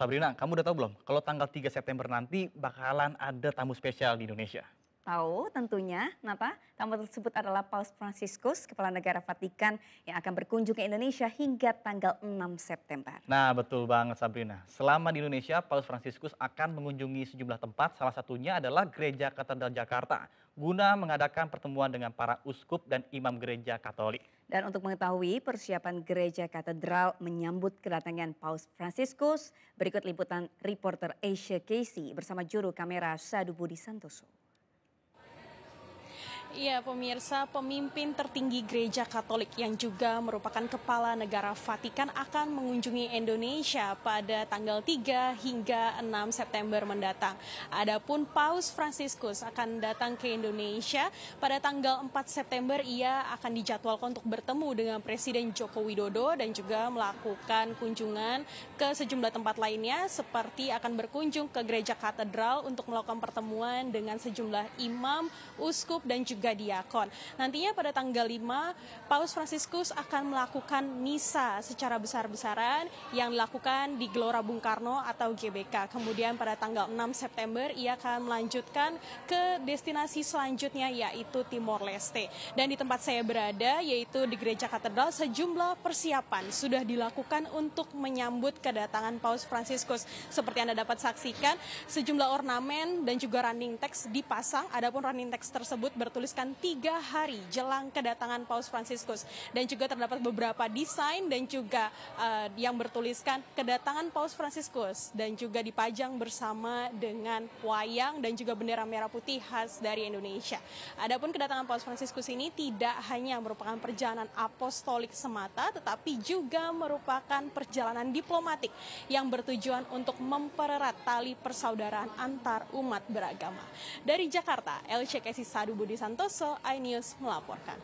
Sabrina, kamu udah tahu belum kalau tanggal 3 September nanti bakalan ada tamu spesial di Indonesia? Tahu tentunya, kenapa? Tamu tersebut adalah Paus Franciscus, Kepala Negara Vatikan yang akan berkunjung ke Indonesia hingga tanggal 6 September. Nah betul banget Sabrina, selama di Indonesia Paus Franciscus akan mengunjungi sejumlah tempat, salah satunya adalah Gereja Katedral Jakarta, guna mengadakan pertemuan dengan para uskup dan imam gereja Katolik. Dan untuk mengetahui persiapan gereja katedral menyambut kedatangan Paus Franciscus, berikut liputan reporter Asia Casey bersama juru kamera Sadu Budi Santoso. Iya, pemirsa, pemimpin tertinggi gereja Katolik yang juga merupakan kepala negara Vatikan akan mengunjungi Indonesia pada tanggal 3 hingga 6 September mendatang. Adapun Paus Franciscus akan datang ke Indonesia pada tanggal 4 September ia akan dijadwalkan untuk bertemu dengan Presiden Joko Widodo dan juga melakukan kunjungan ke sejumlah tempat lainnya seperti akan berkunjung ke gereja katedral untuk melakukan pertemuan dengan sejumlah imam, uskup dan juga juga diakon. Nantinya pada tanggal 5, Paus Fransiskus akan melakukan misa secara besar-besaran yang dilakukan di Gelora Bung Karno atau GBK. Kemudian pada tanggal 6 September, ia akan melanjutkan ke destinasi selanjutnya yaitu Timor Leste. Dan di tempat saya berada, yaitu di Gereja Katedral, sejumlah persiapan sudah dilakukan untuk menyambut kedatangan Paus Fransiskus. Seperti Anda dapat saksikan, sejumlah ornamen dan juga running text dipasang. Adapun running text tersebut bertulis memutuskan tiga hari jelang kedatangan Paus Franciscus dan juga terdapat beberapa desain dan juga uh, yang bertuliskan kedatangan Paus Franciscus dan juga dipajang bersama dengan wayang dan juga bendera merah putih khas dari Indonesia. Adapun kedatangan Paus Franciscus ini tidak hanya merupakan perjalanan apostolik semata tetapi juga merupakan perjalanan diplomatik yang bertujuan untuk mempererat tali persaudaraan antar umat beragama. Dari Jakarta, LCKC Sadu Budi Santo Santoso, iNews melaporkan.